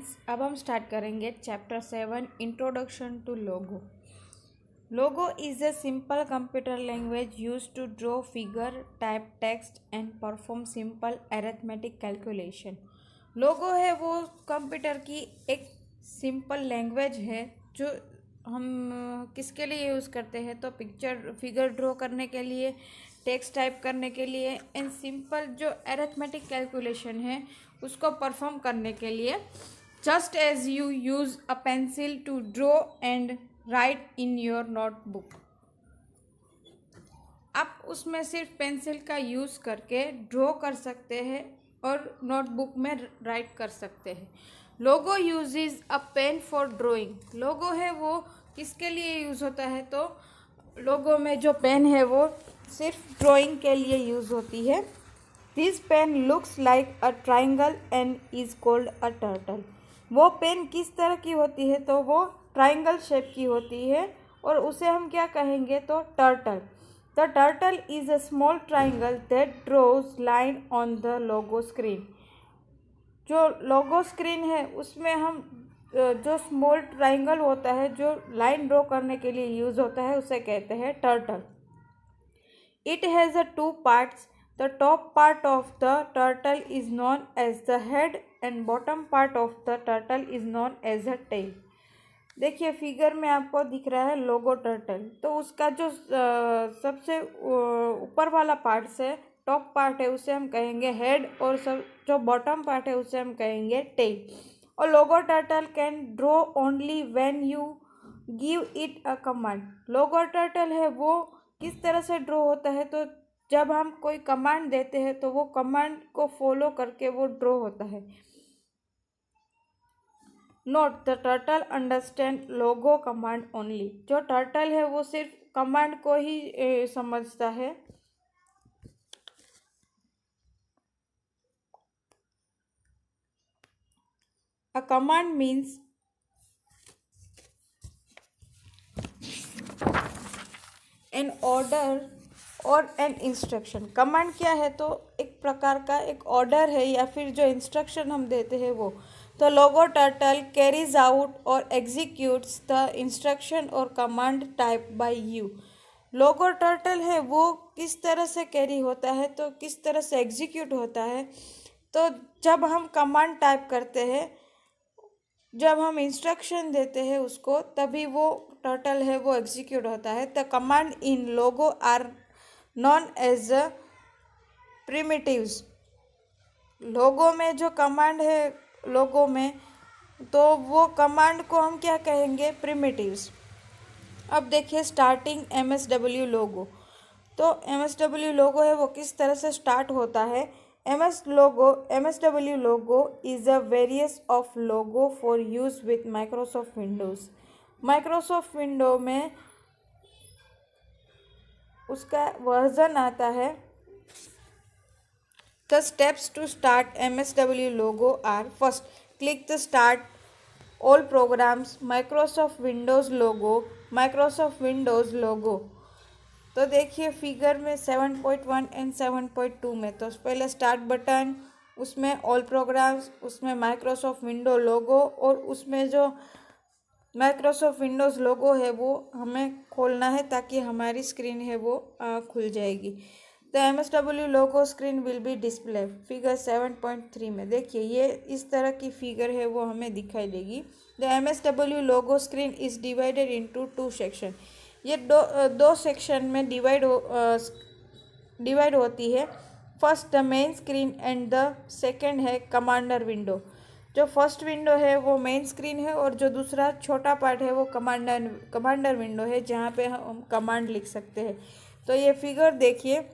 Friends अब हम start करेंगे chapter seven introduction to logo logo is a simple computer language use to draw figure type text and perform simple arithmetic calculation logo है वो computer की एक simple language है जो हम किसके लिए यूज़ करते हैं तो पिक्चर फिगर ड्रॉ करने के लिए टेक्स्ट टाइप करने के लिए एंड सिंपल जो एरेथमेटिक कैलकुलेशन है उसको परफॉर्म करने के लिए just as you use a pencil to draw and write in your notebook आप उसमें सिर्फ पेंसिल का यूज़ करके ड्रॉ कर सकते हैं और नोटबुक में राइट कर सकते हैं logo uses a pen for drawing logo है वो किसके लिए यूज़ होता है तो लोगो में जो पेन है वो सिर्फ ड्राइंग के लिए यूज़ होती है this pen looks like a triangle and is called a turtle वो पेन किस तरह की होती है तो वो ट्राइंगल शेप की होती है और उसे हम क्या कहेंगे तो टर्टल द तो turtle is a small triangle that draws line on the logo screen जो लोगो स्क्रीन है उसमें हम जो स्मॉल ट्राइंगल होता है जो लाइन ड्रॉ करने के लिए यूज़ होता है उसे कहते हैं turtle it has a two parts The top part of the turtle is known as the head and bottom part of the turtle is known as a tail. देखिए figure में आपको दिख रहा है लोगो टर्टल तो उसका जो सबसे ऊपर वाला पार्ट है टॉप पार्ट है उसे हम कहेंगे हेड और सब जो बॉटम पार्ट है उसे हम कहेंगे टेल और logo turtle can draw only when you give it a command logo turtle है वो किस तरह से ड्रॉ होता है तो जब हम कोई कमांड देते हैं तो वो कमांड को फॉलो करके वो ड्रॉ होता है note the turtle understand logo command only जो टर्टल है वो सिर्फ कमांड को ही ए, समझता है a command means an order और एन इंस्ट्रक्शन कमांड क्या है तो एक प्रकार का एक ऑर्डर है या फिर जो इंस्ट्रक्शन हम देते हैं वो तो लोगो टर्टल कैरीज आउट और एग्जीक्यूट्स द इंस्ट्रक्शन और command type by you logo turtle है वो किस तरह से कैरी होता है तो किस तरह से एग्जीक्यूट होता है तो जब हम कमांड टाइप करते हैं जब हम इंस्ट्रक्शन देते हैं उसको तभी वो टर्टल है वो एग्जीक्यूट होता है the command in logo are known as primitives लोगों में जो कमांड है लोगों में तो वो कमांड को हम क्या कहेंगे प्रिमिटिव्स अब देखिए starting M S W logo तो एम एस डब्ल्यू लोगो है वो किस तरह से स्टार्ट होता है M S logo M S W logo is a various of logo for use with Microsoft Windows Microsoft window में उसका वर्जन आता है the steps to start M S W logo are first click the start all programs Microsoft Windows logo Microsoft Windows logo तो देखिए figure में seven point one and seven point two में तो पहले स्टार्ट बटन उसमें all programs उसमें Microsoft window logo और उसमें जो माइक्रोसॉफ्ट विंडोज़ लोगो है वो हमें खोलना है ताकि हमारी स्क्रीन है वो आ, खुल जाएगी the M S W Logo screen will be display figure seven point three में देखिए ये इस तरह की फिगर है वो हमें दिखाई देगी the M S W Logo screen is divided into two section ये दो दो सेक्शन में डिवाइड हो डिवाइड होती है first the main screen and the second है कमांडर विंडो जो फर्स्ट विंडो है वो मेन स्क्रीन है और जो दूसरा छोटा पार्ट है वो कमांडर कमांडर विंडो है जहाँ पे हम कमांड लिख सकते हैं तो ये फिगर देखिए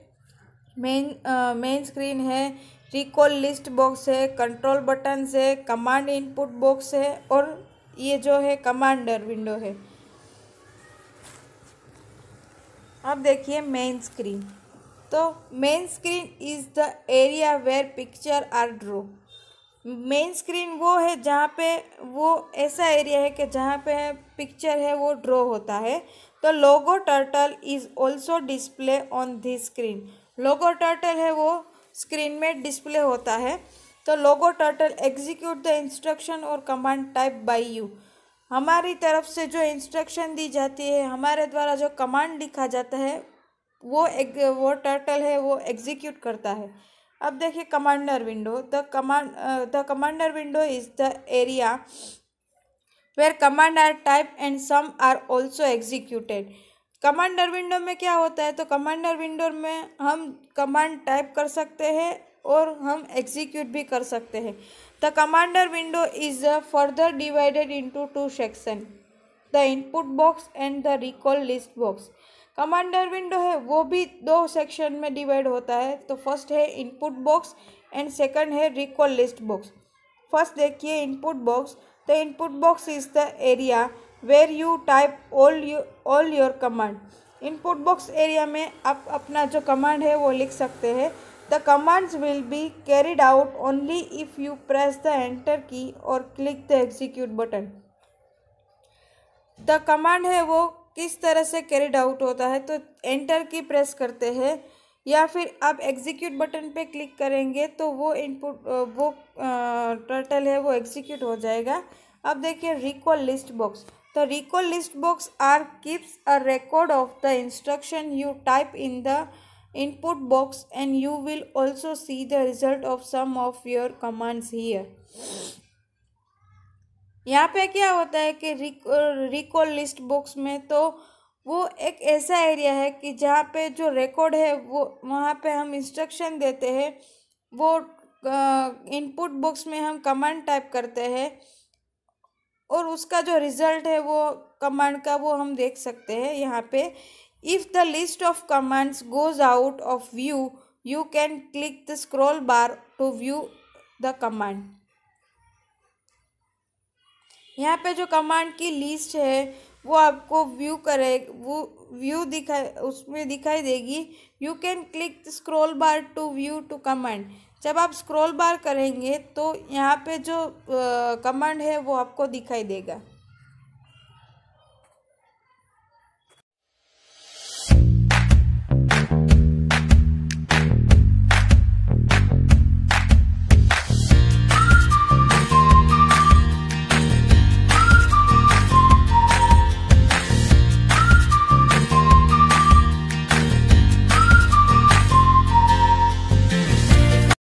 मेन मेन स्क्रीन है रिकॉल लिस्ट बॉक्स है कंट्रोल बटन है कमांड इनपुट बॉक्स है और ये जो है कमांडर विंडो है अब देखिए मेन स्क्रीन तो main screen is the area where picture are draw main screen वो है जहाँ पे वो ऐसा एरिया है कि जहाँ पे पिक्चर है वो ड्रॉ होता है तो लोगो turtle is also display on this screen Logo turtle है वो स्क्रीन में डिस्प्ले होता है तो लोगो टर्टल एग्जीक्यूट द इंस्ट्रक्शन और कमांड टाइप बाय यू हमारी तरफ से जो इंस्ट्रक्शन दी जाती है हमारे द्वारा जो कमांड लिखा जाता है वो एक वो टर्टल है वो एग्जीक्यूट करता है अब देखिए commander window the command the commander window is the area where command are type and some are also executed commander window में क्या होता है तो कमांडर विंडो में हम कमांड टाइप कर सकते हैं और हम एग्जीक्यूट भी कर सकते हैं the commander window is further divided into two section the input box and the recall list box commander window है वो भी दो सेक्शन में डिवाइड होता है तो फर्स्ट है इनपुट बॉक्स एंड सेकंड है रिकॉल लिस्ट बॉक्स फर्स्ट देखिए इनपुट बॉक्स द तो input box is the area where you type all you all your command input box area में आप अपना जो कमांड है वो लिख सकते हैं the commands will be carried out only if you press the enter key और click the execute button the command है वो किस तरह से कैरिड आउट होता है तो एंटर की प्रेस करते हैं या फिर आप एग्जीक्यूट बटन पे क्लिक करेंगे तो वो इनपुट वो टर्टल है वो एग्जीक्यूट हो जाएगा अब देखिए रिकॉल लिस्ट बॉक्स तो recall list box are keeps a record of the instruction you type in the input box and you will also see the result of some of your commands here यहाँ पे क्या होता है कि recall list box में तो वो एक ऐसा एरिया है कि जहाँ पे जो रिकॉर्ड है वो वहाँ पे हम इंस्ट्रक्शन देते हैं वो इनपुट बॉक्स में हम कमांड टाइप करते हैं और उसका जो रिज़ल्ट है वो कमांड का वो हम देख सकते हैं यहाँ पे if the list of commands goes out of view you can click the scroll bar to view the command यहाँ पे जो कमांड की लिस्ट है वो आपको व्यू करे वो व्यू दिखा उसमें दिखाई देगी you can click scroll bar to view to command जब आप स्क्रॉल बार करेंगे तो यहाँ पे जो कमांड है वो आपको दिखाई देगा